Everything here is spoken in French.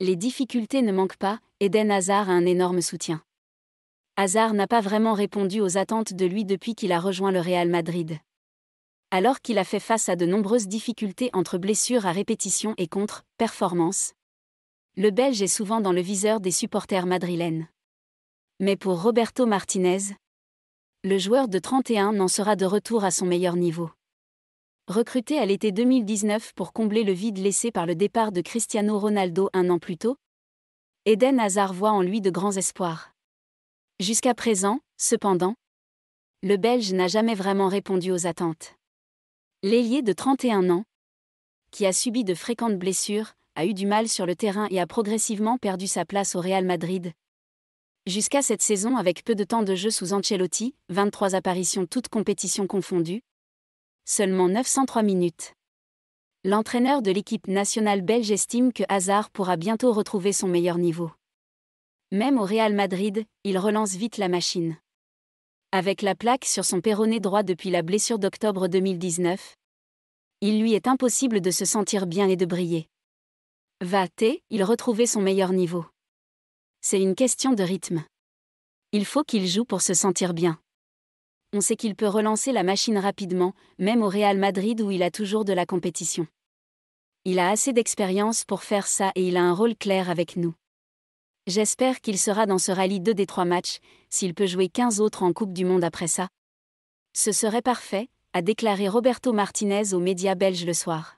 Les difficultés ne manquent pas, Eden Hazard a un énorme soutien. Hazard n'a pas vraiment répondu aux attentes de lui depuis qu'il a rejoint le Real Madrid. Alors qu'il a fait face à de nombreuses difficultés entre blessures à répétition et contre-performance, le Belge est souvent dans le viseur des supporters madrilènes. Mais pour Roberto Martinez, le joueur de 31 n'en sera de retour à son meilleur niveau recruté à l'été 2019 pour combler le vide laissé par le départ de Cristiano Ronaldo un an plus tôt, Eden Hazard voit en lui de grands espoirs. Jusqu'à présent, cependant, le Belge n'a jamais vraiment répondu aux attentes. L'ailier de 31 ans, qui a subi de fréquentes blessures, a eu du mal sur le terrain et a progressivement perdu sa place au Real Madrid. Jusqu'à cette saison avec peu de temps de jeu sous Ancelotti, 23 apparitions toutes compétitions confondues, seulement 903 minutes. L'entraîneur de l'équipe nationale belge estime que Hazard pourra bientôt retrouver son meilleur niveau. Même au Real Madrid, il relance vite la machine. Avec la plaque sur son perronné droit depuis la blessure d'octobre 2019, il lui est impossible de se sentir bien et de briller. va t il retrouver son meilleur niveau C'est une question de rythme. Il faut qu'il joue pour se sentir bien on sait qu'il peut relancer la machine rapidement, même au Real Madrid où il a toujours de la compétition. Il a assez d'expérience pour faire ça et il a un rôle clair avec nous. J'espère qu'il sera dans ce rallye 2 des trois matchs, s'il peut jouer 15 autres en Coupe du Monde après ça. Ce serait parfait, a déclaré Roberto Martinez aux médias belges le soir.